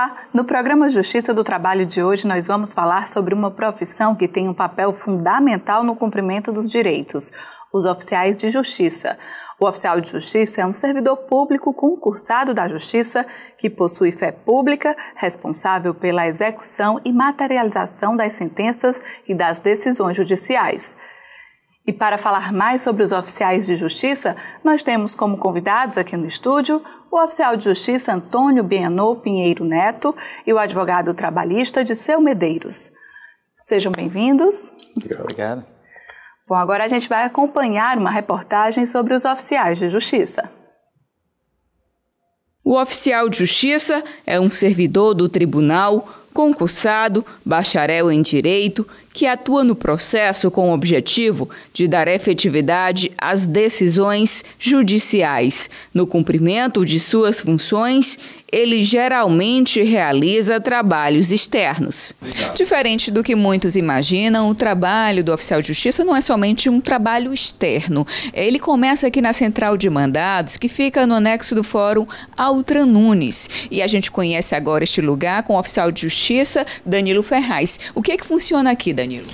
Olá! No programa Justiça do Trabalho de hoje, nós vamos falar sobre uma profissão que tem um papel fundamental no cumprimento dos direitos: os oficiais de justiça. O oficial de justiça é um servidor público concursado da justiça que possui fé pública, responsável pela execução e materialização das sentenças e das decisões judiciais. E para falar mais sobre os oficiais de justiça, nós temos como convidados aqui no estúdio o oficial de justiça Antônio Bienô Pinheiro Neto e o advogado trabalhista de Seu Medeiros. Sejam bem-vindos. Obrigado. Bom, agora a gente vai acompanhar uma reportagem sobre os oficiais de justiça. O oficial de justiça é um servidor do tribunal concursado, bacharel em direito, que atua no processo com o objetivo de dar efetividade às decisões judiciais, no cumprimento de suas funções ele geralmente realiza trabalhos externos. Obrigado. Diferente do que muitos imaginam, o trabalho do oficial de justiça não é somente um trabalho externo. Ele começa aqui na central de mandados, que fica no anexo do Fórum Altra Nunes. E a gente conhece agora este lugar com o oficial de justiça Danilo Ferraz. O que é que funciona aqui, Danilo?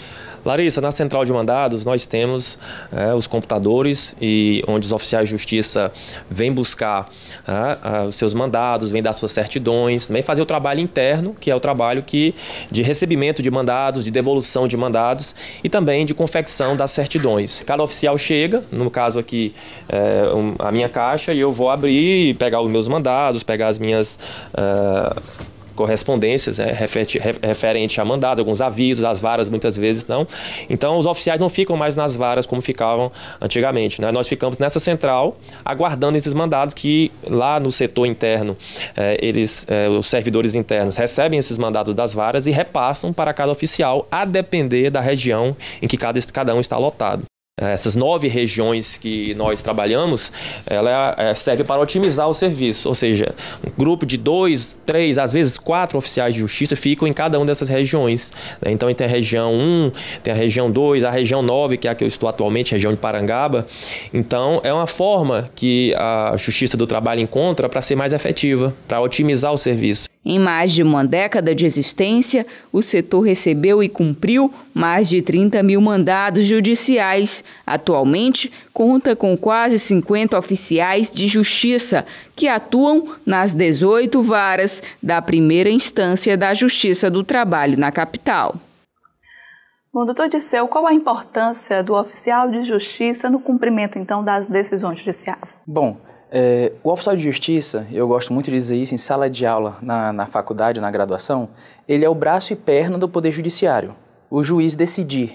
Larissa, na central de mandados nós temos é, os computadores e onde os oficiais de justiça vêm buscar é, os seus mandados, vêm dar suas certidões, vêm fazer o trabalho interno, que é o trabalho que, de recebimento de mandados, de devolução de mandados e também de confecção das certidões. Cada oficial chega, no caso aqui é, a minha caixa, e eu vou abrir, pegar os meus mandados, pegar as minhas. Eh, correspondências é, referente, referente a mandados, alguns avisos, as varas muitas vezes não. Então os oficiais não ficam mais nas varas como ficavam antigamente. Né? Nós ficamos nessa central aguardando esses mandados que lá no setor interno é, eles, é, os servidores internos recebem esses mandados das varas e repassam para cada oficial a depender da região em que cada, cada um está lotado. Eh, essas nove regiões que nós trabalhamos, ela eh, serve para otimizar o serviço, ou seja, um grupo de dois, três, às vezes quatro oficiais de justiça ficam em cada uma dessas regiões. Né? Então tem a região 1, tem a região 2, a região 9, que é a que eu estou atualmente, região de Parangaba. Então é uma forma que a Justiça do Trabalho encontra para ser mais efetiva, para otimizar o serviço. Em mais de uma década de existência, o setor recebeu e cumpriu mais de 30 mil mandados judiciais. Atualmente, conta com quase 50 oficiais de justiça que atuam nas 18 varas da primeira instância da Justiça do Trabalho na capital. Bom, doutor Disseu, qual a importância do oficial de justiça no cumprimento, então, das decisões judiciais? Bom, é, o oficial de justiça, eu gosto muito de dizer isso em sala de aula, na, na faculdade, na graduação, ele é o braço e perna do Poder Judiciário. O juiz decidir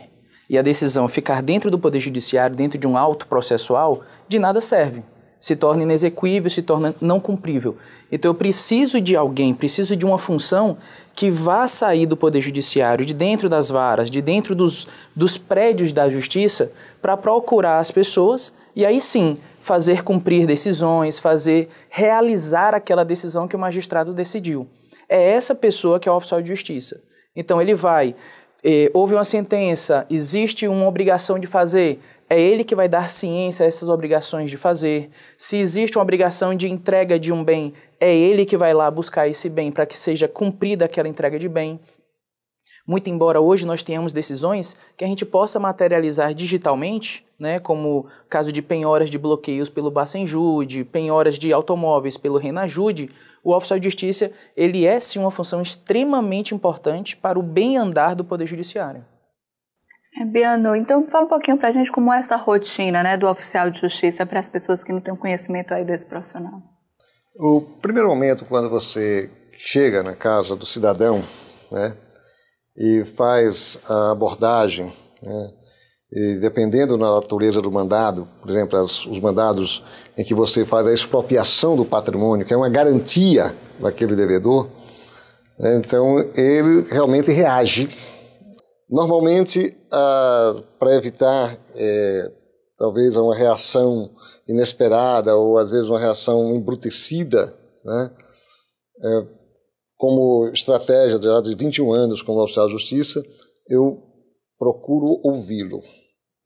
e a decisão ficar dentro do Poder Judiciário, dentro de um auto processual, de nada serve. Se torna inexequível, se torna não cumprível. Então eu preciso de alguém, preciso de uma função que vá sair do Poder Judiciário, de dentro das varas, de dentro dos, dos prédios da justiça, para procurar as pessoas e aí sim, fazer cumprir decisões, fazer realizar aquela decisão que o magistrado decidiu. É essa pessoa que é o oficial de justiça. Então ele vai, eh, houve uma sentença, existe uma obrigação de fazer, é ele que vai dar ciência a essas obrigações de fazer. Se existe uma obrigação de entrega de um bem, é ele que vai lá buscar esse bem para que seja cumprida aquela entrega de bem. Muito embora hoje nós tenhamos decisões que a gente possa materializar digitalmente, né, como caso de penhoras de bloqueios pelo Bacenjude, penhoras de automóveis pelo Renajude, o oficial de justiça ele é sim uma função extremamente importante para o bem andar do Poder Judiciário. É, Biano, então fala um pouquinho para a gente como é essa rotina né, do oficial de justiça para as pessoas que não têm conhecimento aí desse profissional. O primeiro momento, quando você chega na casa do cidadão, né, e faz a abordagem, né? dependendo da natureza do mandado, por exemplo, as, os mandados em que você faz a expropriação do patrimônio, que é uma garantia daquele devedor, né? então ele realmente reage. Normalmente, ah, para evitar é, talvez uma reação inesperada ou às vezes uma reação embrutecida, né? É, como estratégia já de 21 anos como oficial de justiça, eu procuro ouvi-lo.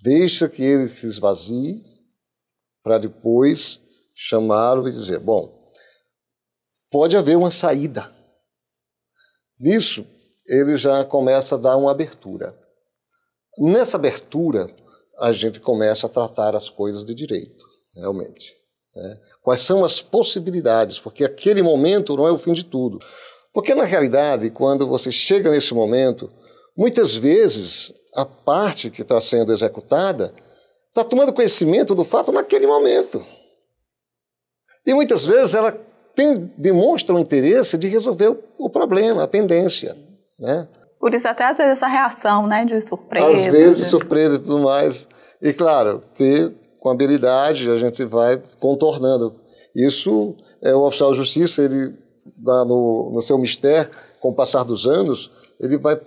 Deixa que ele se esvazie para depois chamá-lo e dizer: bom, pode haver uma saída. Nisso, ele já começa a dar uma abertura. Nessa abertura, a gente começa a tratar as coisas de direito, realmente. Né? Quais são as possibilidades? Porque aquele momento não é o fim de tudo. Porque, na realidade, quando você chega nesse momento, muitas vezes a parte que está sendo executada está tomando conhecimento do fato naquele momento. E muitas vezes ela tem, demonstra o interesse de resolver o, o problema, a pendência. Né? Por isso, até às vezes, essa reação né, de surpresa. Às vezes, de... surpresa e tudo mais. E, claro, que com habilidade a gente vai contornando. Isso, é, o oficial de justiça, ele no, no seu mistério, com o passar dos anos, ele vai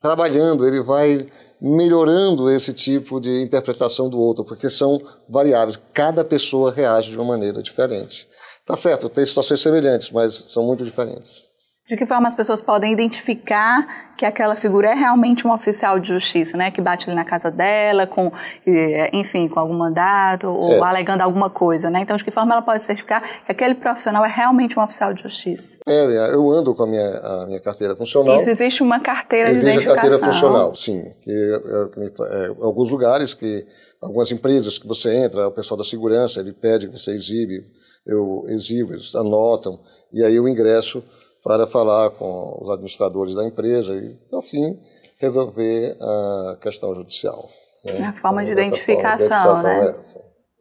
trabalhando, ele vai melhorando esse tipo de interpretação do outro, porque são variáveis. Cada pessoa reage de uma maneira diferente. Tá certo, tem situações semelhantes, mas são muito diferentes. De que forma as pessoas podem identificar que aquela figura é realmente um oficial de justiça, né? Que bate ali na casa dela, com, enfim, com algum mandato ou é. alegando alguma coisa, né? Então, de que forma ela pode certificar que aquele profissional é realmente um oficial de justiça? É, eu ando com a minha, a minha carteira funcional. Isso, existe uma carteira existe de identificação. Existe a carteira funcional, sim. Que, é, é, é, alguns lugares que, algumas empresas que você entra, o pessoal da segurança, ele pede que você exibe, eu exibo, eles anotam, e aí eu ingresso para falar com os administradores da empresa e, assim, resolver a questão judicial. Né? A forma de então, identificação, forma. né? É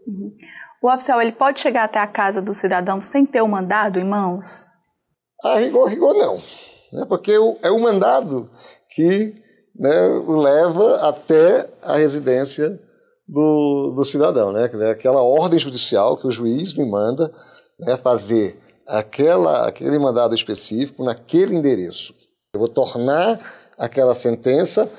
uhum. O oficial, ele pode chegar até a casa do cidadão sem ter o mandado em mãos? A rigor, rigor não. Né? Porque é o mandado que né, o leva até a residência do, do cidadão, né? É aquela ordem judicial que o juiz me manda né, fazer aquela, aquele mandado específico naquele endereço. Eu vou tornar aquela sentença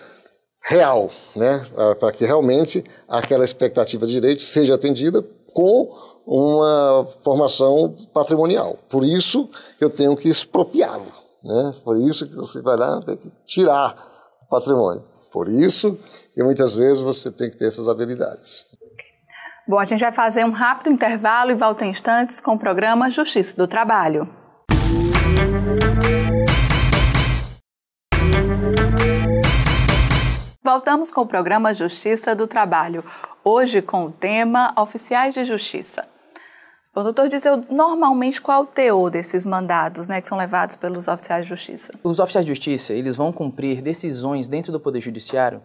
real, né? Ah, para que realmente aquela expectativa de direito seja atendida com uma formação patrimonial. Por isso, eu tenho que expropriá-lo. Né? Por isso que você vai lá tem que tirar o patrimônio. Por isso que muitas vezes você tem que ter essas habilidades. Bom, a gente vai fazer um rápido intervalo e volta em instantes com o programa Justiça do Trabalho. Voltamos com o programa Justiça do Trabalho, hoje com o tema Oficiais de Justiça. O doutor diz eu, normalmente qual o teor desses mandados né, que são levados pelos oficiais de justiça? Os oficiais de justiça eles vão cumprir decisões dentro do Poder Judiciário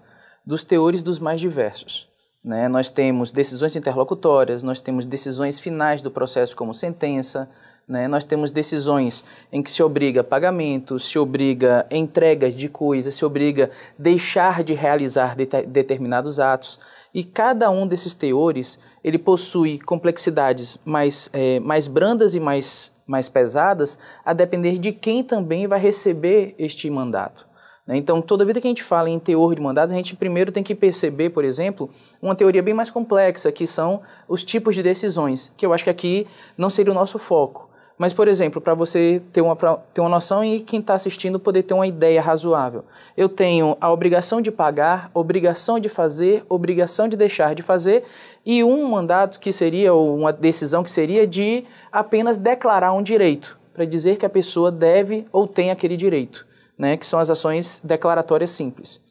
dos teores dos mais diversos. Né? Nós temos decisões interlocutórias, nós temos decisões finais do processo como sentença, né? nós temos decisões em que se obriga pagamento, se obriga entregas de coisas, se obriga deixar de realizar de determinados atos. E cada um desses teores ele possui complexidades mais, é, mais brandas e mais, mais pesadas, a depender de quem também vai receber este mandato. Né? Então, toda vida que a gente fala em teor de mandados, a gente primeiro tem que perceber, por exemplo, uma teoria bem mais complexa, que são os tipos de decisões, que eu acho que aqui não seria o nosso foco. Mas, por exemplo, para você ter uma, ter uma noção e quem está assistindo poder ter uma ideia razoável. Eu tenho a obrigação de pagar, obrigação de fazer, obrigação de deixar de fazer e um mandato que seria, ou uma decisão que seria de apenas declarar um direito, para dizer que a pessoa deve ou tem aquele direito né, que são as ações declaratórias simples.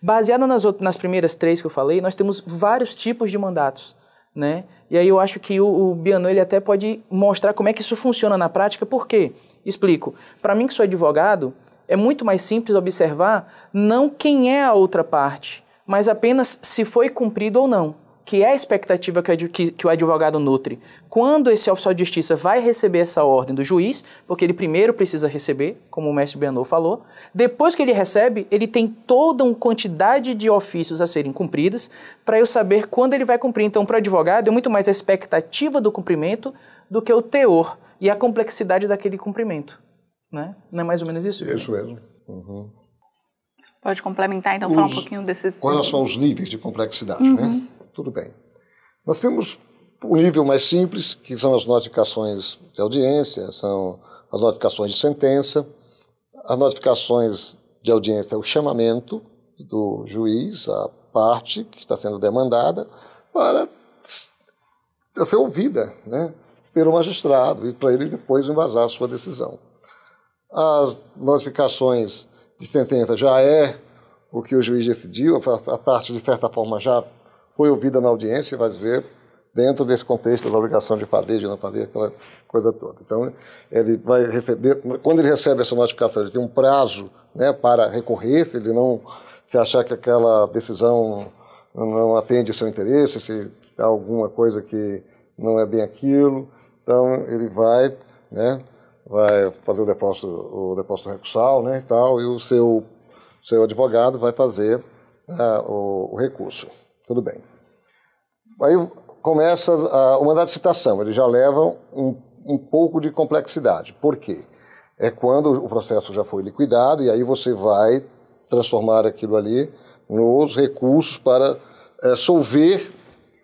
Baseado nas, outras, nas primeiras três que eu falei, nós temos vários tipos de mandatos. Né? E aí eu acho que o, o Biano ele até pode mostrar como é que isso funciona na prática, por quê? Explico. Para mim que sou advogado, é muito mais simples observar não quem é a outra parte, mas apenas se foi cumprido ou não que é a expectativa que, que, que, o advogado nutre quando esse oficial de justiça vai receber essa ordem do juiz, porque ele primeiro precisa receber, como o mestre Benoît falou. Depois que ele recebe, ele tem toda uma quantidade de ofícios a serem cumpridos para eu saber quando ele vai cumprir. Então, para o advogado, é muito mais a expectativa do cumprimento do que o teor e a complexidade daquele cumprimento. Né? Não é mais ou menos isso? Isso mesmo. Uhum. Pode complementar, então, os, falar um pouquinho desse... Quais são os níveis de complexidade, né? uhum. né? tudo bem. Nós temos um nível mais simples, que são as notificações de audiência, são as notificações de sentença, as notificações de audiência é o chamamento do juiz, a parte que está sendo demandada, para ser ouvida né, pelo magistrado e para ele depois embasar a sua decisão. As notificações de sentença já é o que o juiz decidiu, a parte, de certa forma, já foi ouvida na audiência, e vai dizer, dentro desse contexto da obrigação de fazer, de não fazer, aquela coisa toda. Então, ele vai quando ele recebe essa notificação, ele tem um prazo né, para recorrer, se ele não se achar que aquela decisão não atende o seu interesse, se há alguma coisa que não é bem aquilo, então ele vai, né, vai fazer o depósito, o depósito recursal, né, e tal, e o seu seu advogado vai fazer né, o, o recurso. Tudo bem. Aí começa a, o mandato de citação, ele já leva um, um pouco de complexidade. Por quê? É quando o processo já foi liquidado e aí você vai transformar aquilo ali nos recursos para é, solver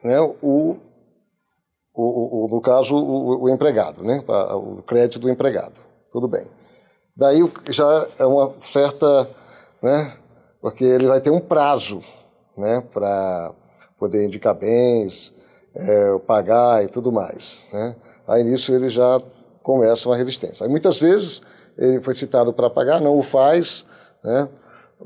né, o, o, o, no caso, o, o empregado, né, o crédito do empregado. Tudo bem. Daí já é uma certa. Né, porque ele vai ter um prazo né, para poder indicar bens, é, pagar e tudo mais. Né? Aí nisso ele já começa uma resistência. Aí muitas vezes ele foi citado para pagar, não o faz. Né?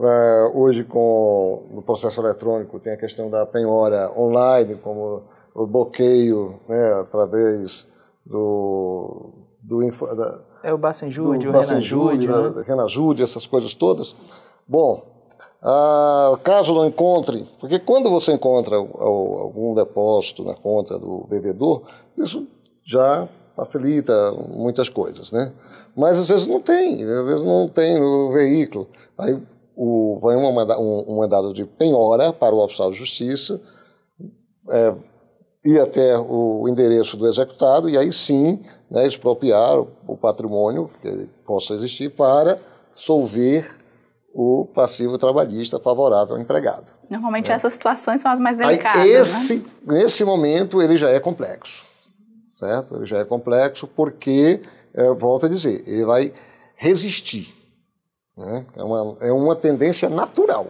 É, hoje, com o processo eletrônico, tem a questão da penhora online, como o bloqueio né, através do. do da, é o Bacenjude, o Renajude. Né? Renajude, né? essas coisas todas. Bom, ah, caso não encontre, porque quando você encontra algum depósito na conta do devedor, isso já facilita muitas coisas, né? Mas às vezes não tem, às vezes não tem o veículo. Aí o, vai uma, um, um mandado de penhora para o oficial de justiça, é, ir até o endereço do executado e aí sim né, expropriar o, o patrimônio que possa existir para solver o passivo trabalhista favorável ao empregado. Normalmente né? essas situações são as mais delicadas. Aí né? esse, né? Nesse momento ele já é complexo, certo? Ele já é complexo porque, é, volto a dizer, ele vai resistir. Né? É, uma, é uma tendência natural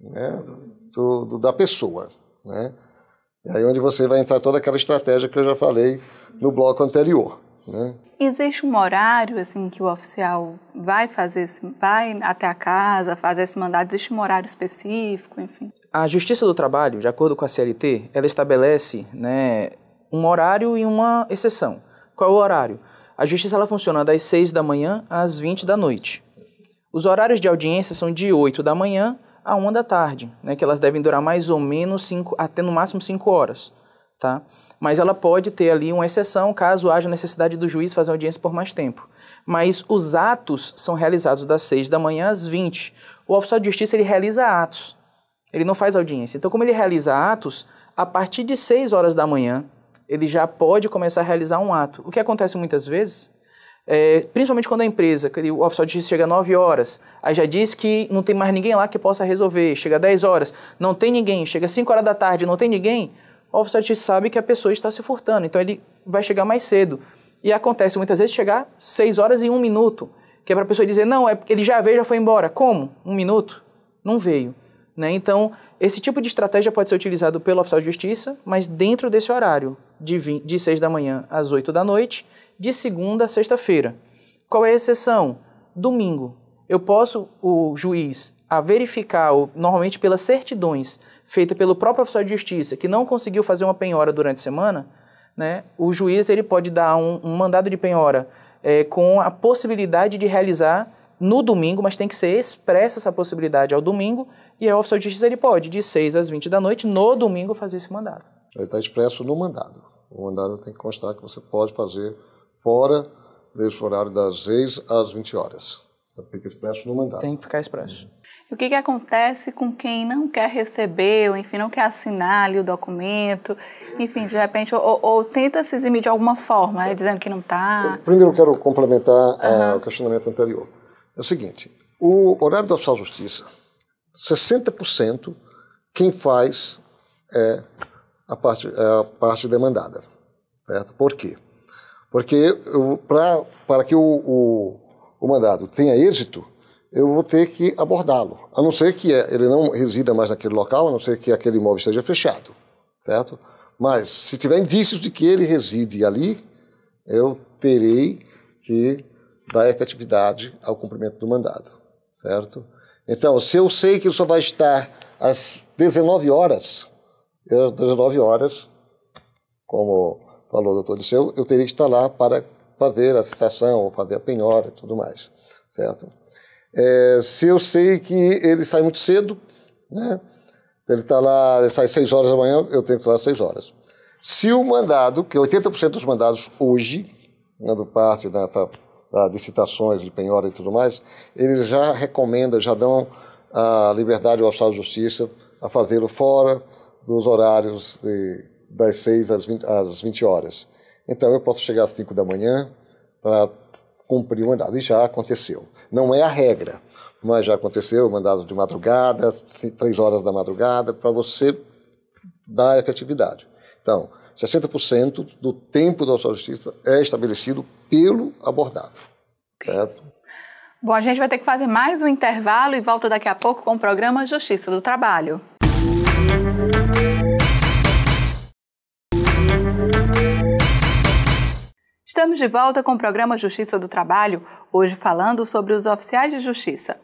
né? do, do, da pessoa. Né? E aí é onde você vai entrar toda aquela estratégia que eu já falei no bloco anterior. Né? Existe um horário assim que o oficial vai fazer vai até a casa, fazer esse mandado? Existe um horário específico, enfim? A Justiça do Trabalho, de acordo com a CLT, ela estabelece né, um horário e uma exceção. Qual é o horário? A Justiça ela funciona das 6 da manhã às 20 da noite. Os horários de audiência são de 8 da manhã a 1 da tarde, né, que elas devem durar mais ou menos 5, até no máximo 5 horas. Tá? mas ela pode ter ali uma exceção caso haja necessidade do juiz fazer audiência por mais tempo. Mas os atos são realizados das 6 da manhã às 20. O oficial de justiça ele realiza atos, ele não faz audiência. Então, como ele realiza atos, a partir de 6 horas da manhã, ele já pode começar a realizar um ato. O que acontece muitas vezes é, principalmente quando a empresa, o oficial de justiça chega às 9 horas, aí já diz que não tem mais ninguém lá que possa resolver, chega às 10 horas, não tem ninguém, chega às 5 horas da tarde, não tem ninguém, o oficial de justiça sabe que a pessoa está se furtando, então ele vai chegar mais cedo. E acontece muitas vezes chegar 6 horas e 1 um minuto, que é para a pessoa dizer, não, é, ele já veio, já foi embora. Como? Um minuto? Não veio. Né? Então, esse tipo de estratégia pode ser utilizado pelo oficial de justiça, mas dentro desse horário, de, 20, de 6 da manhã às 8 da noite, de segunda a sexta-feira. Qual é a exceção? Domingo. Eu posso, o juiz, a verificar, normalmente pelas certidões feitas pelo próprio oficial de justiça, que não conseguiu fazer uma penhora durante a semana, né, o juiz ele pode dar um, um mandado de penhora é, com a possibilidade de realizar no domingo, mas tem que ser expressa essa possibilidade ao domingo, e o oficial de justiça ele pode, de 6 às 20 da noite, no domingo, fazer esse mandado. Ele está expresso no mandado. O mandado tem que constar que você pode fazer fora desse horário das 6 às 20 horas. Fica expresso no mandado. Tem que ficar expresso. O que, que acontece com quem não quer receber, ou enfim, não quer assinar ali o documento, enfim, de repente, ou, ou tenta se eximir de alguma forma, né, dizendo que não está? Primeiro eu quero complementar uhum. o questionamento anterior. É o seguinte, o horário da sua justiça, 60% quem faz é a parte, é a parte demandada. Certo? Por quê? Porque para que o, o, o mandado tenha êxito, eu vou ter que abordá-lo. A não ser que é, ele não resida mais naquele local, a não ser que aquele imóvel esteja fechado, certo? Mas se tiver indícios de que ele reside ali, eu terei que dar efetividade ao cumprimento do mandado, certo? Então, se eu sei que ele só vai estar às 19 horas, às 19 horas, como falou o doutor Disseu, eu teria que estar lá para fazer a citação, ou fazer a penhora e tudo mais, certo? É, se eu sei que ele sai muito cedo, né? Ele está lá, ele sai 6 horas da manhã, eu tenho que estar lá 6 horas. Se o mandado, que 80% dos mandados hoje, dando né, parte da, da, de citações, de penhora e tudo mais, eles já recomendam, já dão a liberdade ao Estado de Justiça a fazê-lo fora dos horários de, das 6 às 20, às 20 horas. Então eu posso chegar às 5 da manhã para cumprir o mandado. E já aconteceu. Não é a regra, mas já aconteceu mandado de madrugada, três horas da madrugada, para você dar efetividade. Então, 60% do tempo da sua justiça é estabelecido pelo abordado. Certo? Bom, a gente vai ter que fazer mais um intervalo e volta daqui a pouco com o programa Justiça do Trabalho. Estamos de volta com o programa Justiça do Trabalho, hoje falando sobre os oficiais de justiça.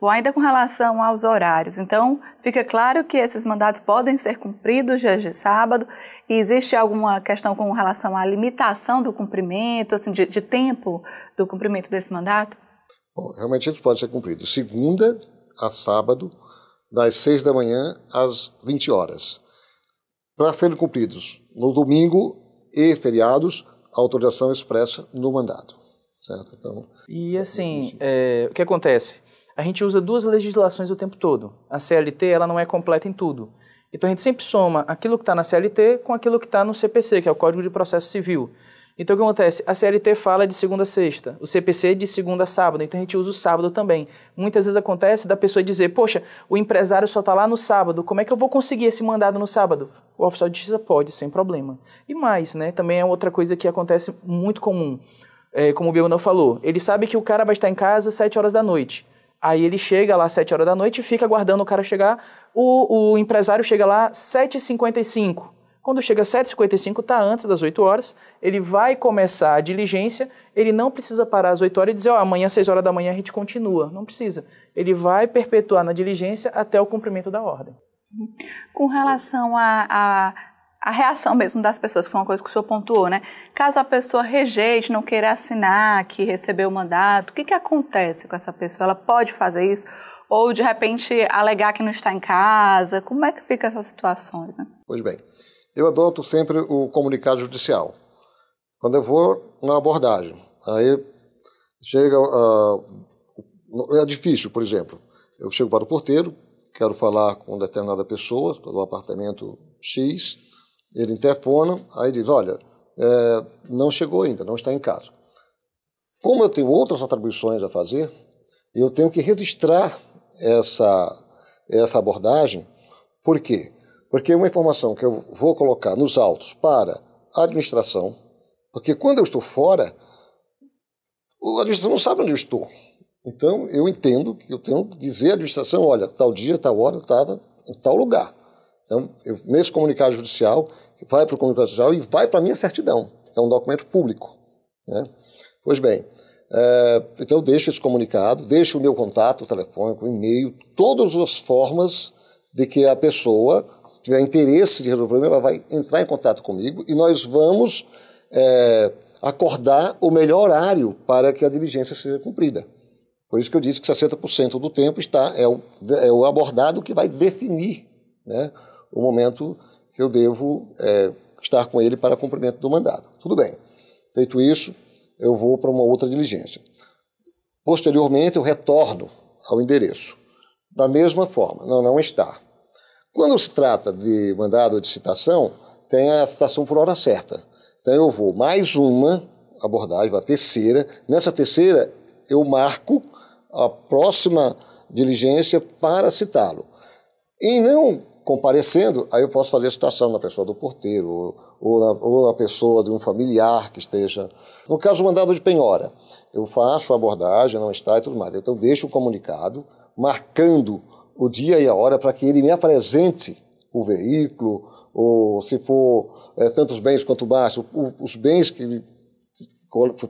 Bom, ainda com relação aos horários, então fica claro que esses mandatos podem ser cumpridos dias de sábado e existe alguma questão com relação à limitação do cumprimento, assim, de, de tempo do cumprimento desse mandato? Bom, realmente eles podem ser cumpridos segunda a sábado, das 6 da manhã às 20 horas. Para serem cumpridos no domingo e feriados, autorização expressa no mandato. Certo? Então, e é assim, é, o que acontece? A gente usa duas legislações o tempo todo. A CLT ela não é completa em tudo. Então a gente sempre soma aquilo que está na CLT com aquilo que está no CPC, que é o Código de Processo Civil. Então o que acontece? A CLT fala de segunda a sexta, o CPC de segunda a sábado, então a gente usa o sábado também. Muitas vezes acontece da pessoa dizer, poxa, o empresário só está lá no sábado, como é que eu vou conseguir esse mandado no sábado? O oficial de justiça pode, sem problema. E mais, né? Também é outra coisa que acontece muito comum. É, como o Bianão falou, ele sabe que o cara vai estar em casa às 7 horas da noite. Aí ele chega lá às 7 horas da noite e fica aguardando o cara chegar. O, o empresário chega lá às 7h55. Quando chega às 7h55, está antes das 8 horas, ele vai começar a diligência, ele não precisa parar às 8 horas e dizer, ó, oh, amanhã às 6 horas da manhã a gente continua. Não precisa. Ele vai perpetuar na diligência até o cumprimento da ordem. Com relação a, a a reação mesmo das pessoas, foi uma coisa que o senhor pontuou, né? Caso a pessoa rejeite, não queira assinar, que recebeu o mandato, o que, que acontece com essa pessoa? Ela pode fazer isso? Ou de repente alegar que não está em casa? Como é que fica essas situações, né? Pois bem, eu adoto sempre o comunicado judicial. Quando eu vou na é abordagem, aí chega. Uh, é difícil, por exemplo. Eu chego para o porteiro, quero falar com determinada pessoa do apartamento X, ele interfona, aí diz: Olha, é, não chegou ainda, não está em casa. Como eu tenho outras atribuições a fazer, eu tenho que registrar essa, essa abordagem, por quê? Porque uma informação que eu vou colocar nos autos para a administração, porque quando eu estou fora, a administração não sabe onde eu estou. Então, eu entendo que eu tenho que dizer à administração, olha, tal dia, tal hora, eu estava em tal lugar. Então, eu, nesse comunicado judicial, vai para o comunicado judicial e vai para a minha certidão. É um documento público. Né? Pois bem, é, então eu deixo esse comunicado, deixo o meu contato telefônico, e-mail, todas as formas de que a pessoa tiver interesse de resolver o problema, ela vai entrar em contato comigo e nós vamos é, acordar o melhor horário para que a diligência seja cumprida. Por isso que eu disse que 60% do tempo está é o, é o abordado que vai definir né, o momento que eu devo é, estar com ele para cumprimento do mandado. Tudo bem. Feito isso, eu vou para uma outra diligência. Posteriormente, eu retorno ao endereço. Da mesma forma, não, não está. Quando se trata de mandado de citação, tem a citação por hora certa. Então eu vou mais uma abordagem, a terceira. Nessa terceira, eu marco a próxima diligência para citá-lo. E não comparecendo, aí eu posso fazer a citação na pessoa do porteiro ou, ou, na, ou na pessoa de um familiar que esteja. No caso do mandado de penhora, eu faço a abordagem, não está e tudo mais. Então, deixo o comunicado, marcando o dia e a hora para que ele me apresente o veículo, ou se for é, bens quanto baixo, o, os bens que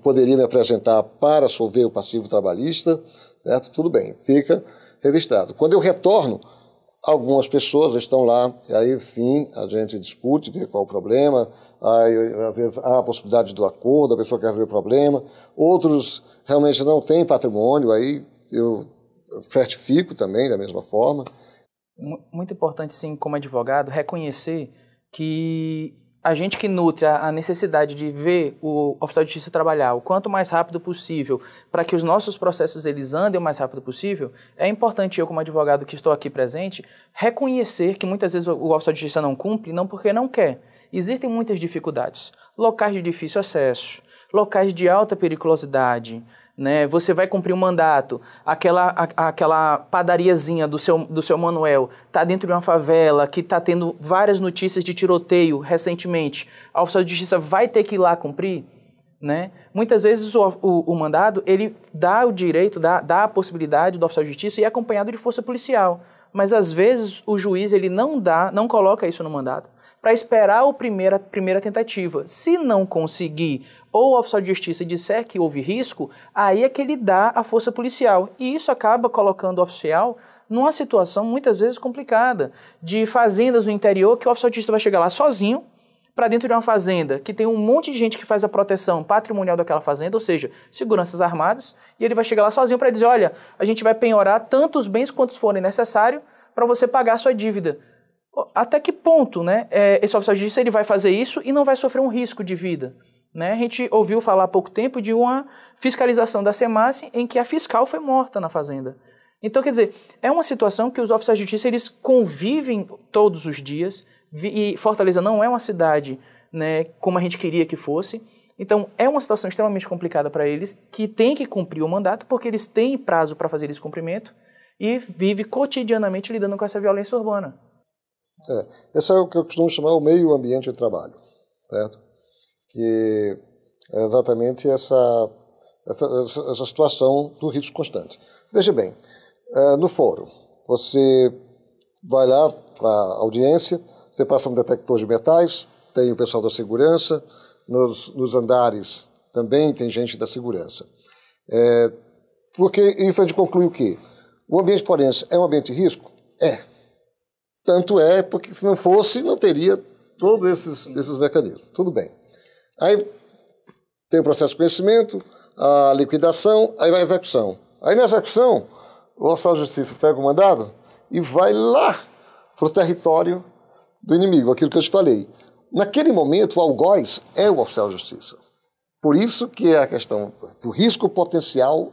poderia me apresentar para solver o passivo trabalhista, certo? tudo bem, fica registrado. Quando eu retorno, algumas pessoas estão lá, e aí sim a gente discute, vê qual o problema, aí, às vezes há a possibilidade do acordo, a pessoa quer resolver o problema, outros realmente não têm patrimônio, aí eu certifico também da mesma forma. Muito importante, sim, como advogado, reconhecer que a gente que nutre a necessidade de ver o oficial de justiça trabalhar o quanto mais rápido possível para que os nossos processos eles andem o mais rápido possível, é importante eu, como advogado que estou aqui presente, reconhecer que muitas vezes o oficial de justiça não cumpre, não porque não quer. Existem muitas dificuldades. Locais de difícil acesso, locais de alta periculosidade, né? Você vai cumprir um mandato. Aquela, a, aquela padariazinha do seu, do seu Manuel está dentro de uma favela que está tendo várias notícias de tiroteio recentemente. A oficial de justiça vai ter que ir lá cumprir, né? Muitas vezes o, o, o mandado ele dá o direito, dá, dá a possibilidade do oficial de justiça e é acompanhado de força policial. Mas às vezes o juiz ele não dá, não coloca isso no mandado para esperar a primeira, primeira tentativa. Se não conseguir ou o oficial de justiça disser que houve risco, aí é que ele dá a força policial. E isso acaba colocando o oficial numa situação muitas vezes complicada, de fazendas no interior que o oficial de justiça vai chegar lá sozinho, para dentro de uma fazenda que tem um monte de gente que faz a proteção patrimonial daquela fazenda, ou seja, seguranças armados, e ele vai chegar lá sozinho para dizer: olha, a gente vai penhorar tantos bens quantos forem necessários para você pagar a sua dívida até que ponto né, é, esse oficial de justiça ele vai fazer isso e não vai sofrer um risco de vida? Né? A gente ouviu falar há pouco tempo de uma fiscalização da SEMAS em que a fiscal foi morta na fazenda. Então, quer dizer, é uma situação que os oficiais de justiça eles convivem todos os dias e Fortaleza não é uma cidade né, como a gente queria que fosse. Então, é uma situação extremamente complicada para eles, que tem que cumprir o mandato, porque eles têm prazo para fazer esse cumprimento e vive cotidianamente lidando com essa violência urbana. É, esse é o que eu costumo chamar o meio ambiente de trabalho, certo? Que é exatamente essa, essa, essa situação do risco constante. Veja bem, é, no fórum, você vai lá para a audiência, você passa um detector de metais, tem o pessoal da segurança, nos, nos andares também tem gente da segurança. É, porque isso a é gente conclui o quê? O ambiente forense é um ambiente de risco? É. Tanto é, porque se não fosse, não teria todos esses, esses mecanismos. Tudo bem. Aí tem o processo de conhecimento, a liquidação, aí vai a execução. Aí na execução, o oficial de justiça pega o mandado e vai lá para o território do inimigo, aquilo que eu te falei. Naquele momento, o algoz é o oficial de justiça. Por isso que a questão do risco potencial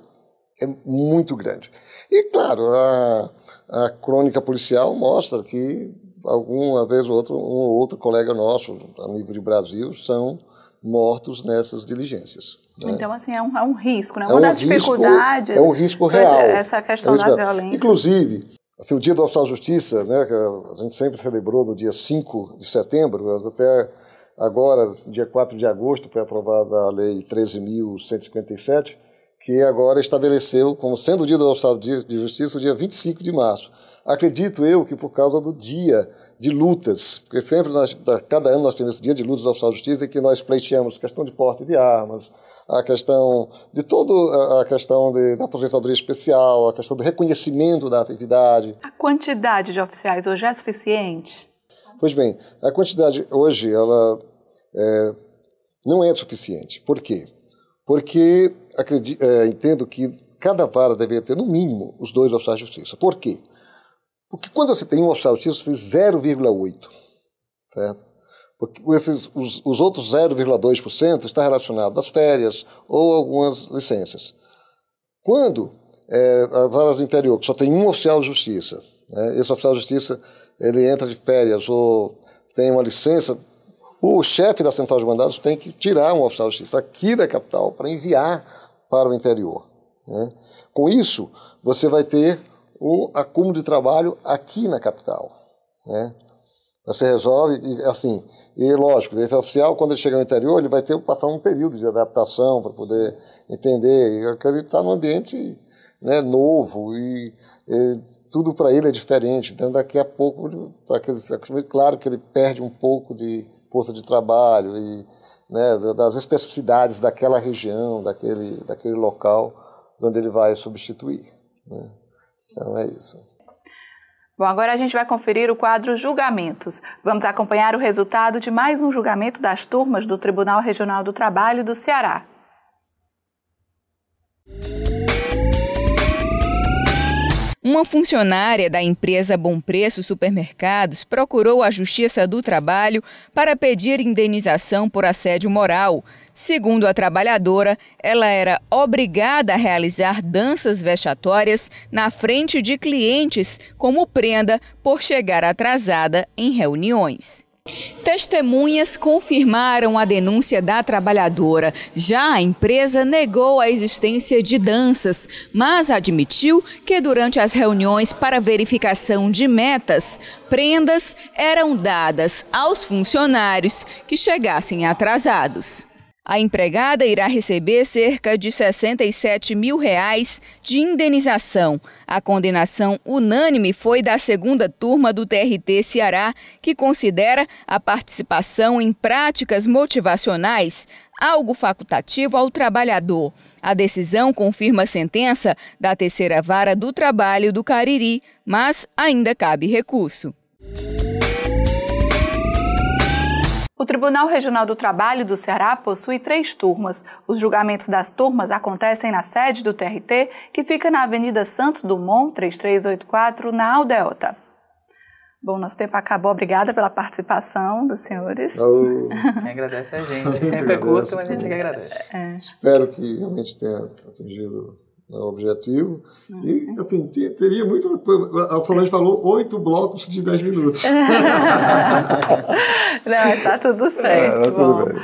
é muito grande. E, claro, a a crônica policial mostra que alguma vez ou outro, um ou outro colega nosso, a nível de Brasil, são mortos nessas diligências. Né? Então, assim, é um, é um risco, né? É uma é um das risco, dificuldades... É um risco real. Essa questão é um da real. violência. Inclusive, assim, o Dia do Oficial Justiça, né, que a gente sempre celebrou no dia 5 de setembro, até agora, dia 4 de agosto, foi aprovada a Lei 13.157, que agora estabeleceu como sendo o dia do Estado de Justiça o dia 25 de março. Acredito eu que por causa do dia de lutas, porque sempre, nós, cada ano nós temos esse dia de lutas do Estado de Justiça em que nós pleiteamos questão de porte de armas, a questão de toda a questão de, da aposentadoria especial, a questão do reconhecimento da atividade. A quantidade de oficiais hoje é suficiente? Pois bem, a quantidade hoje ela é, não é suficiente. Por quê? porque acredito, é, entendo que cada vara deveria ter, no mínimo, os dois oficiais de justiça. Por quê? Porque quando você tem um oficial de justiça, você tem 0,8, certo? Porque esses, os, os outros 0,2% está relacionado às férias ou algumas licenças. Quando é, as varas do interior, que só tem um oficial de justiça, né? esse oficial de justiça ele entra de férias ou tem uma licença o chefe da central de mandados tem que tirar um oficial de justiça aqui da capital para enviar para o interior. Né? Com isso, você vai ter o acúmulo de trabalho aqui na capital. Né? Você resolve, e, assim, e lógico, esse oficial, quando ele chegar no interior, ele vai ter que passar um período de adaptação para poder entender e está num ambiente né, novo e, e tudo para ele é diferente. Então, daqui a pouco, aquele claro que ele perde um pouco de força de trabalho e né, das especificidades daquela região, daquele, daquele local onde ele vai substituir. Né? Então é isso. Bom, agora a gente vai conferir o quadro Julgamentos. Vamos acompanhar o resultado de mais um julgamento das turmas do Tribunal Regional do Trabalho do Ceará. Uma funcionária da empresa Bom Preço Supermercados procurou a Justiça do Trabalho para pedir indenização por assédio moral. Segundo a trabalhadora, ela era obrigada a realizar danças vexatórias na frente de clientes como prenda por chegar atrasada em reuniões. Testemunhas confirmaram a denúncia da trabalhadora. Já a empresa negou a existência de danças, mas admitiu que durante as reuniões para verificação de metas, prendas eram dadas aos funcionários que chegassem atrasados. A empregada irá receber cerca de 67 mil reais de indenização. A condenação unânime foi da segunda turma do TRT Ceará, que considera a participação em práticas motivacionais algo facultativo ao trabalhador. A decisão confirma a sentença da terceira vara do trabalho do Cariri, mas ainda cabe recurso. O Tribunal Regional do Trabalho do Ceará possui três turmas. Os julgamentos das turmas acontecem na sede do TRT, que fica na Avenida Santos Dumont, 3384, na Aldeota. Bom, nosso tempo acabou. Obrigada pela participação dos senhores. Oh. Quem agradece é a gente. Quem tempo é curto, mas a gente que agradece. É. Espero que realmente tenha atingido né, o objetivo. Nossa. E, assim, teria muito. A Solange é. falou oito blocos de dez minutos. Não, está tudo certo. É, tá tudo bem.